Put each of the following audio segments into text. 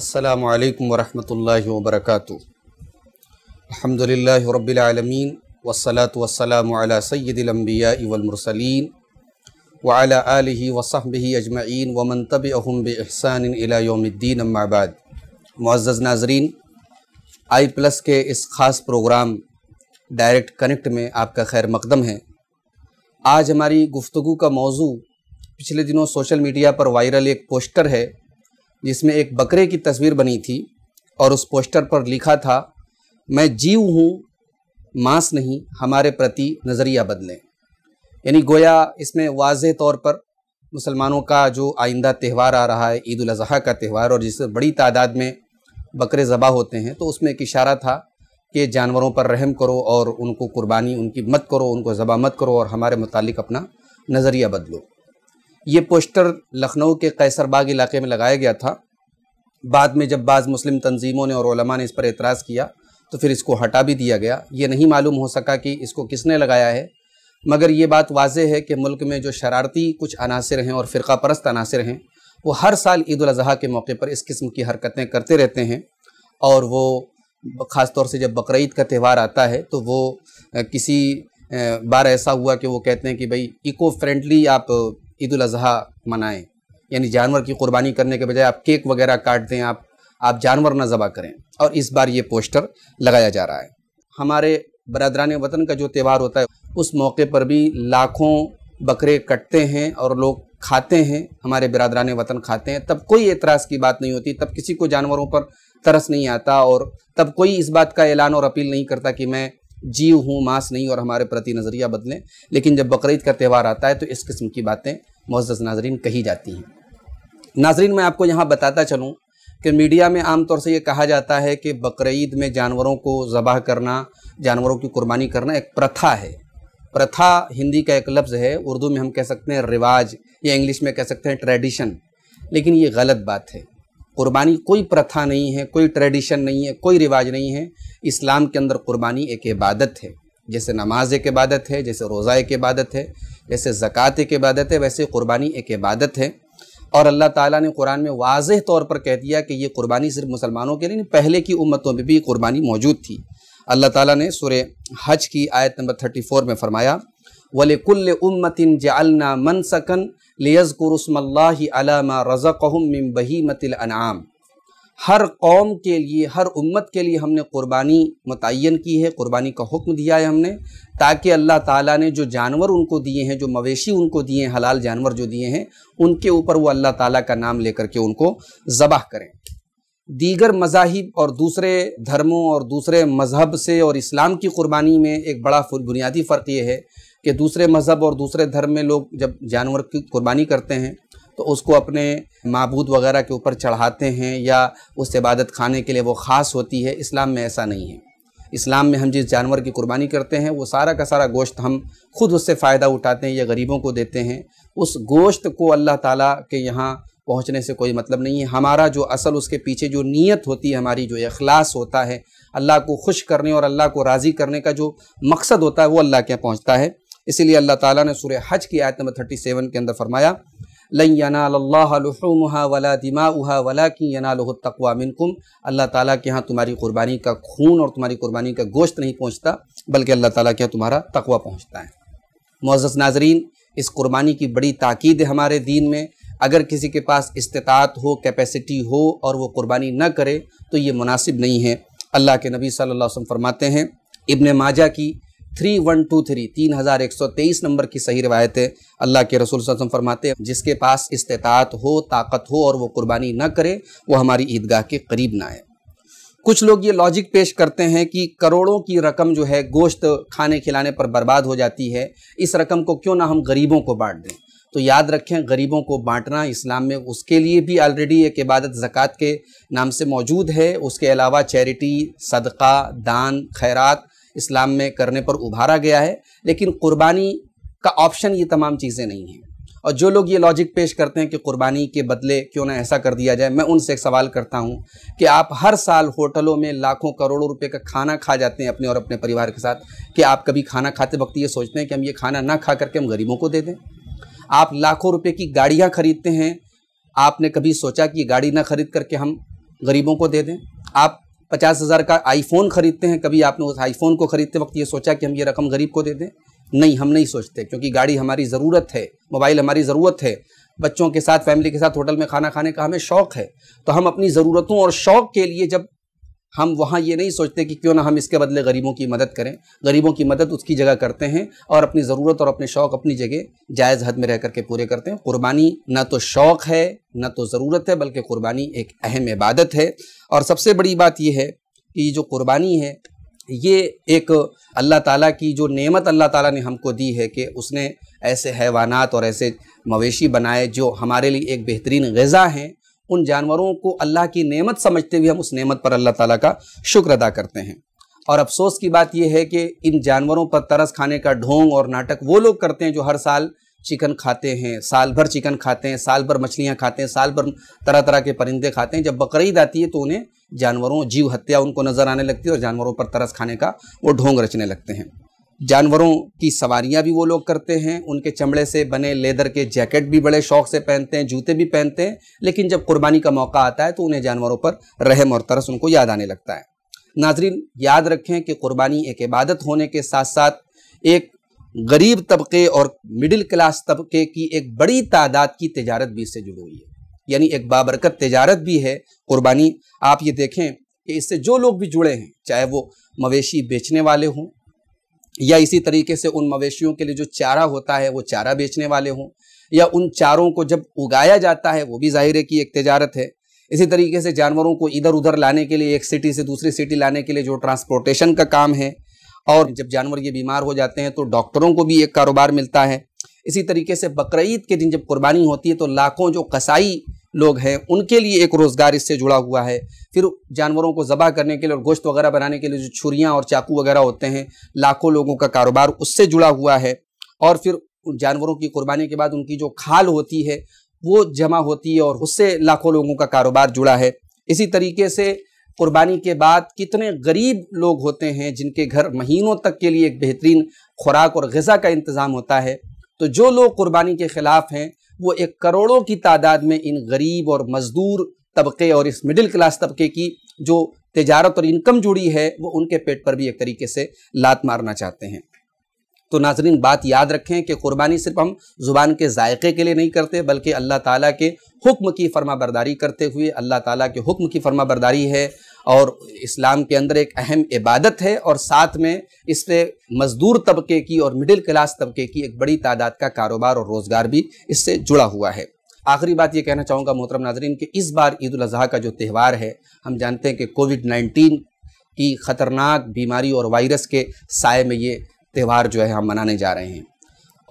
السلام علیکم ورحمۃ اللہ وبرکاتہ الحمد للہ رب العالمین والصلاة والسلام علی سید الانبیاء والمرسلین وعلى آلہ وصحبہ اجمعین ومن تبعہم بإحسان احسان یوم الدین اما بعد معزز ناظرین آئی پلس کے اس خاص پروگرام ڈائریکٹ کنیکٹ میں آپ کا خیر مقدم ہے آج ہماری گفتگو کا موضوع پچھلے دنوں سوشل میڈیا پر وائرل ایک پوسٹر ہے جس میں ایک بکرے کی تصویر بنی تھی اور اس پوسٹر پر لکھا تھا میں جیو ہوں ماس نہیں ہمارے پرتی نظریہ بدلیں یعنی گویا اس میں واضح طور پر مسلمانوں کا جو آئندہ تہوار آ رہا ہے عید الاضحیٰ کا تہوار اور جس سے بڑی تعداد میں بکرے ذبح ہوتے ہیں تو اس میں ایک اشارہ تھا کہ جانوروں پر رحم کرو اور ان کو قربانی ان کی مت کرو ان کو ذبح مت کرو اور ہمارے متعلق اپنا نظریہ بدلو یہ پوسٹر لکھنؤ کے قیصر باغ علاقے میں لگایا گیا تھا بعد میں جب بعض مسلم تنظیموں نے اور علماء نے اس پر اعتراض کیا تو پھر اس کو ہٹا بھی دیا گیا یہ نہیں معلوم ہو سکا کہ اس کو کس نے لگایا ہے مگر یہ بات واضح ہے کہ ملک میں جو شرارتی کچھ عناصر ہیں اور فرقہ پرست عناصر ہیں وہ ہر سال عید الاضحیٰ کے موقع پر اس قسم کی حرکتیں کرتے رہتے ہیں اور وہ خاص طور سے جب بقرعید کا تہوار آتا ہے تو وہ کسی بار ایسا ہوا کہ وہ کہتے ہیں کہ بھئی ایکو فرینڈلی آپ عید الاضحیٰ منائیں یعنی جانور کی قربانی کرنے کے بجائے آپ کیک وغیرہ کاٹ دیں آپ آپ جانور نہ ذبح کریں اور اس بار یہ پوسٹر لگایا جا رہا ہے ہمارے برادران وطن کا جو تہوار ہوتا ہے اس موقع پر بھی لاکھوں بکرے کٹتے ہیں اور لوگ کھاتے ہیں ہمارے برادران وطن کھاتے ہیں تب کوئی اعتراض کی بات نہیں ہوتی تب کسی کو جانوروں پر ترس نہیں آتا اور تب کوئی اس بات کا اعلان اور اپیل نہیں کرتا کہ میں جیو ہوں ماس نہیں اور ہمارے پرتی نظریہ بدلیں لیکن جب بقرعید کا تہوار آتا ہے تو اس قسم کی باتیں معزز ناظرین کہی جاتی ہیں ناظرین میں آپ کو یہاں بتاتا چلوں کہ میڈیا میں عام طور سے یہ کہا جاتا ہے کہ بقرعید میں جانوروں کو ذبح کرنا جانوروں کی قربانی کرنا ایک پرتھا ہے پرتھا ہندی کا ایک لفظ ہے اردو میں ہم کہہ سکتے ہیں رواج یا انگلش میں کہہ سکتے ہیں ٹریڈیشن لیکن یہ غلط بات ہے قربانی کوئی پرتھا نہیں ہے کوئی ٹریڈیشن نہیں ہے کوئی رواج نہیں ہے اسلام کے اندر قربانی ایک عبادت ہے جیسے نماز ایک عبادت ہے جیسے روزہ ایک عبادت ہے جیسے زکوٰۃ ایک عبادت ہے ویسے قربانی ایک عبادت ہے اور اللہ تعالیٰ نے قرآن میں واضح طور پر کہہ دیا کہ یہ قربانی صرف مسلمانوں کے لیے پہلے کی امتوں میں بھی قربانی موجود تھی اللہ تعالیٰ نے سورہ حج کی آیت نمبر 34 میں فرمایا وَلِكُلِّ أُمَّةٍ جَعَلْنَا مَنْسَكًا لِيَذْكُرُ من سکن عَلَى مَا اللہ علامہ بہی مت ہر قوم کے لیے ہر امت کے لیے ہم نے قربانی متعین کی ہے قربانی کا حکم دیا ہے ہم نے تاکہ اللہ تعالیٰ نے جو جانور ان کو دیے ہیں جو مویشی ان کو دیے ہیں حلال جانور جو دیے ہیں ان کے اوپر وہ اللہ تعالیٰ کا نام لے کر کے ان کو ذبح کریں دیگر مذاہب اور دوسرے دھرموں اور دوسرے مذہب سے اور اسلام کی قربانی میں ایک بڑا بنیادی فرق یہ ہے کہ دوسرے مذہب اور دوسرے دھرم میں لوگ جب جانور کی قربانی کرتے ہیں تو اس کو اپنے معبود وغیرہ کے اوپر چڑھاتے ہیں یا اس عبادت خانے کے لیے وہ خاص ہوتی ہے اسلام میں ایسا نہیں ہے اسلام میں ہم جس جانور کی قربانی کرتے ہیں وہ سارا کا سارا گوشت ہم خود اس سے فائدہ اٹھاتے ہیں یا غریبوں کو دیتے ہیں اس گوشت کو اللہ تعالیٰ کے یہاں پہنچنے سے کوئی مطلب نہیں ہے ہمارا جو اصل اس کے پیچھے جو نیت ہوتی ہے ہماری جو اخلاص ہوتا ہے اللہ کو خوش کرنے اور اللہ کو راضی کرنے کا جو مقصد ہوتا ہے وہ اللہ کے یہاں پہنچتا ہے اسی لیے اللہ تعالیٰ نے سورہ حج کی آیت نمبر 37 کے اندر فرمایا لئینا اللہ لحومها ولا دماؤها ولكن کینا التقوى من اللہ تعالیٰ کے ہاں تمہاری قربانی کا خون اور تمہاری قربانی کا گوشت نہیں پہنچتا بلکہ اللہ تعالیٰ کے ہاں تمہارا تقوا پہنچتا ہے معزز ناظرین اس قربانی کی بڑی تاکید ہے ہمارے دین میں اگر کسی کے پاس استطاعت ہو کیپیسٹی ہو اور وہ قربانی نہ کرے تو یہ مناسب نہیں ہے اللہ کے نبی صلی اللہ علیہ وسلم فرماتے ہیں ابن ماجہ کی تھری ون ٹو تھری تین ہزار ایک سو تیئیس نمبر کی صحیح روایت ہے اللہ کے رسول صلی اللہ علیہ وسلم فرماتے ہیں جس کے پاس استطاعت ہو طاقت ہو اور وہ قربانی نہ کرے وہ ہماری عیدگاہ کے قریب نہ آئے کچھ لوگ یہ لاجک پیش کرتے ہیں کہ کروڑوں کی رقم جو ہے گوشت کھانے کھلانے پر برباد ہو جاتی ہے اس رقم کو کیوں نہ ہم غریبوں کو بانٹ دیں تو یاد رکھیں غریبوں کو بانٹنا اسلام میں اس کے لیے بھی آلریڈی ایک عبادت زکوٰۃ کے نام سے موجود ہے اس کے علاوہ چیریٹی صدقہ دان خیرات اسلام میں کرنے پر ابھارا گیا ہے لیکن قربانی کا آپشن یہ تمام چیزیں نہیں ہیں اور جو لوگ یہ لاجک پیش کرتے ہیں کہ قربانی کے بدلے کیوں نہ ایسا کر دیا جائے میں ان سے ایک سوال کرتا ہوں کہ آپ ہر سال ہوٹلوں میں لاکھوں کروڑوں روپے کا کھانا کھا جاتے ہیں اپنے اور اپنے پریوار کے ساتھ کہ آپ کبھی کھانا کھاتے وقت یہ سوچتے ہیں کہ ہم یہ کھانا نہ کھا کر کے ہم غریبوں کو دے دیں آپ لاکھوں روپے کی گاڑیاں خریدتے ہیں آپ نے کبھی سوچا کہ یہ گاڑی نہ خرید کر کے ہم غریبوں کو دے دیں آپ پچاس ہزار کا آئی فون خریدتے ہیں کبھی آپ نے اس آئی فون کو خریدتے وقت یہ سوچا کہ ہم یہ رقم غریب کو دے دیں نہیں ہم نہیں سوچتے کیونکہ گاڑی ہماری ضرورت ہے موبائل ہماری ضرورت ہے بچوں کے ساتھ فیملی کے ساتھ ہوٹل میں کھانا کھانے کا ہمیں شوق ہے تو ہم اپنی ضرورتوں اور شوق کے لیے جب ہم وہاں یہ نہیں سوچتے کہ کیوں نہ ہم اس کے بدلے غریبوں کی مدد کریں غریبوں کی مدد اس کی جگہ کرتے ہیں اور اپنی ضرورت اور اپنے شوق اپنی جگہ جائز حد میں رہ کر کے پورے کرتے ہیں قربانی نہ تو شوق ہے نہ تو ضرورت ہے بلکہ قربانی ایک اہم عبادت ہے اور سب سے بڑی بات یہ ہے کہ یہ جو قربانی ہے یہ ایک اللہ تعالیٰ کی جو نعمت اللہ تعالیٰ نے ہم کو دی ہے کہ اس نے ایسے حیوانات اور ایسے مویشی بنائے جو ہمارے لیے ایک بہترین غذا ہیں ان جانوروں کو اللہ کی نعمت سمجھتے ہوئے ہم اس نعمت پر اللہ تعالیٰ کا شکر ادا کرتے ہیں اور افسوس کی بات یہ ہے کہ ان جانوروں پر ترس کھانے کا ڈھونگ اور ناٹک وہ لوگ کرتے ہیں جو ہر سال چکن کھاتے ہیں سال بھر چکن کھاتے ہیں سال بھر مچھلیاں کھاتے ہیں سال بھر طرح طرح کے پرندے کھاتے ہیں جب بقرعید آتی ہے تو انہیں جانوروں جیو ہتیا ان کو نظر آنے لگتی ہے اور جانوروں پر ترس کھانے کا وہ ڈھونگ رچنے لگتے ہیں جانوروں کی سواریاں بھی وہ لوگ کرتے ہیں ان کے چمڑے سے بنے لیدر کے جیکٹ بھی بڑے شوق سے پہنتے ہیں جوتے بھی پہنتے ہیں لیکن جب قربانی کا موقع آتا ہے تو انہیں جانوروں پر رحم اور ترس ان کو یاد آنے لگتا ہے ناظرین یاد رکھیں کہ قربانی ایک عبادت ہونے کے ساتھ ساتھ ایک غریب طبقے اور مڈل کلاس طبقے کی ایک بڑی تعداد کی تجارت بھی اس سے جڑی ہوئی ہے یعنی ایک بابرکت تجارت بھی ہے قربانی آپ یہ دیکھیں کہ اس سے جو لوگ بھی جڑے ہیں چاہے وہ مویشی بیچنے والے ہوں یا اسی طریقے سے ان مویشیوں کے لیے جو چارہ ہوتا ہے وہ چارہ بیچنے والے ہوں یا ان چاروں کو جب اگایا جاتا ہے وہ بھی ظاہرے کی ایک تجارت ہے اسی طریقے سے جانوروں کو ادھر ادھر لانے کے لیے ایک سٹی سے دوسری سٹی لانے کے لیے جو ٹرانسپورٹیشن کا کام ہے اور جب جانور یہ بیمار ہو جاتے ہیں تو ڈاکٹروں کو بھی ایک کاروبار ملتا ہے اسی طریقے سے بقرعید کے دن جب قربانی ہوتی ہے تو لاکھوں جو قسائی لوگ ہیں ان کے لیے ایک روزگار اس سے جڑا ہوا ہے پھر جانوروں کو ذبح کرنے کے لیے اور گوشت وغیرہ بنانے کے لیے جو چھوریاں اور چاقو وغیرہ ہوتے ہیں لاکھوں لوگوں کا کاروبار اس سے جڑا ہوا ہے اور پھر جانوروں کی قربانی کے بعد ان کی جو کھال ہوتی ہے وہ جمع ہوتی ہے اور اس سے لاکھوں لوگوں کا کاروبار جڑا ہے اسی طریقے سے قربانی کے بعد کتنے غریب لوگ ہوتے ہیں جن کے گھر مہینوں تک کے لیے ایک بہترین خوراک اور غذا کا انتظام ہوتا ہے تو جو لوگ قربانی کے خلاف ہیں وہ ایک کروڑوں کی تعداد میں ان غریب اور مزدور طبقے اور اس مڈل کلاس طبقے کی جو تجارت اور انکم جڑی ہے وہ ان کے پیٹ پر بھی ایک طریقے سے لات مارنا چاہتے ہیں تو ناظرین بات یاد رکھیں کہ قربانی صرف ہم زبان کے ذائقے کے لیے نہیں کرتے بلکہ اللہ تعالیٰ کے حکم کی فرما برداری کرتے ہوئے اللہ تعالیٰ کے حکم کی فرما برداری ہے اور اسلام کے اندر ایک اہم عبادت ہے اور ساتھ میں اس پہ مزدور طبقے کی اور مڈل کلاس طبقے کی ایک بڑی تعداد کا کاروبار اور روزگار بھی اس سے جڑا ہوا ہے آخری بات یہ کہنا چاہوں گا محترم ناظرین کہ اس بار عید الاضحیٰ کا جو تہوار ہے ہم جانتے ہیں کہ کووڈ نائنٹین کی خطرناک بیماری اور وائرس کے سائے میں یہ تہوار جو ہے ہم منانے جا رہے ہیں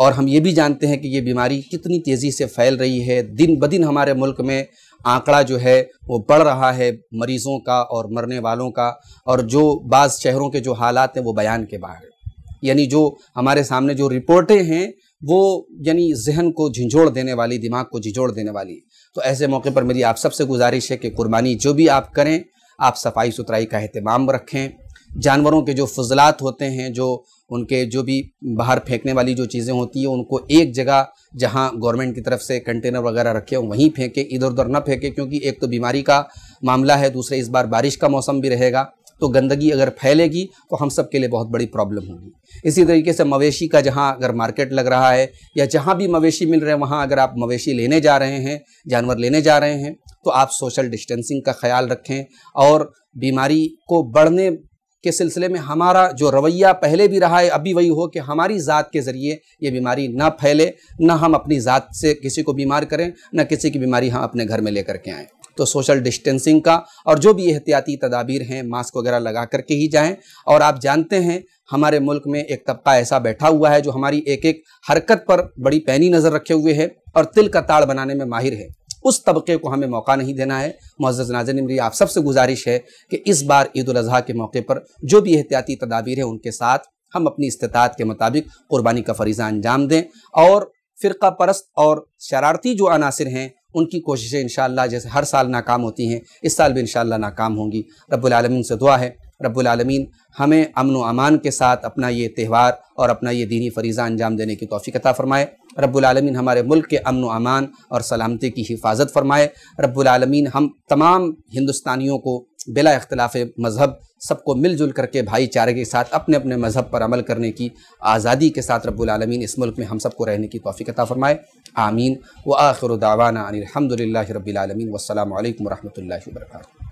اور ہم یہ بھی جانتے ہیں کہ یہ بیماری کتنی تیزی سے پھیل رہی ہے دن بدن ہمارے ملک میں آنکڑا جو ہے وہ بڑھ رہا ہے مریضوں کا اور مرنے والوں کا اور جو بعض شہروں کے جو حالات ہیں وہ بیان کے باہر یعنی جو ہمارے سامنے جو رپورٹیں ہیں وہ یعنی ذہن کو جھنجھوڑ دینے والی دماغ کو جھنجھوڑ دینے والی تو ایسے موقع پر میری آپ سب سے گزارش ہے کہ قربانی جو بھی آپ کریں آپ صفائی ستھرائی کا اہتمام رکھیں جانوروں کے جو فضلات ہوتے ہیں جو ان کے جو بھی باہر پھینکنے والی جو چیزیں ہوتی ہیں ان کو ایک جگہ جہاں گورنمنٹ کی طرف سے کنٹینر وغیرہ رکھے ہوں وہیں پھینکے ادھر ادھر نہ پھینکے کیونکہ ایک تو بیماری کا معاملہ ہے دوسرے اس بار بارش کا موسم بھی رہے گا تو گندگی اگر پھیلے گی تو ہم سب کے لیے بہت بڑی پرابلم ہوگی اسی طریقے سے مویشی کا جہاں اگر مارکیٹ لگ رہا ہے یا جہاں بھی مویشی مل رہے ہیں وہاں اگر آپ مویشی لینے جا رہے ہیں جانور لینے جا رہے ہیں تو آپ سوشل ڈسٹینسنگ کا خیال رکھیں اور بیماری کو بڑھنے کے سلسلے میں ہمارا جو رویہ پہلے بھی رہا ہے ابھی وہی ہو کہ ہماری ذات کے ذریعے یہ بیماری نہ پھیلے نہ ہم اپنی ذات سے کسی کو بیمار کریں نہ کسی کی بیماری ہم اپنے گھر میں لے کر کے آئیں تو سوشل ڈسٹینسنگ کا اور جو بھی احتیاطی تدابیر ہیں ماسک وغیرہ لگا کر کے ہی جائیں اور آپ جانتے ہیں ہمارے ملک میں ایک طبقہ ایسا بیٹھا ہوا ہے جو ہماری ایک ایک حرکت پر بڑی پینی نظر رکھے ہوئے ہے اور تل کا تاڑ بنانے میں ماہر ہے اس طبقے کو ہمیں موقع نہیں دینا ہے معزز ناظرین میری آپ سب سے گزارش ہے کہ اس بار عید الاضحیٰ کے موقع پر جو بھی احتیاطی تدابیر ہیں ان کے ساتھ ہم اپنی استطاعت کے مطابق قربانی کا فریضہ انجام دیں اور فرقہ پرست اور شرارتی جو عناصر ہیں ان کی کوششیں انشاءاللہ جیسے ہر سال ناکام ہوتی ہیں اس سال بھی انشاءاللہ ناکام ہوں گی رب العالمین سے دعا ہے رب العالمین ہمیں امن و امان کے ساتھ اپنا یہ تہوار اور اپنا یہ دینی فریضہ انجام دینے کی توفیق عطا فرمائے رب العالمین ہمارے ملک کے امن و امان اور سلامتی کی حفاظت فرمائے رب العالمین ہم تمام ہندوستانیوں کو بلا اختلاف مذہب سب کو مل جل کر کے بھائی چارے کے ساتھ اپنے اپنے مذہب پر عمل کرنے کی آزادی کے ساتھ رب العالمین اس ملک میں ہم سب کو رہنے کی توفیق عطا فرمائے آمین و آخر دعوانا ان الحمد رب العالمین والسلام علیکم ورحمۃ اللہ وبرکاتہ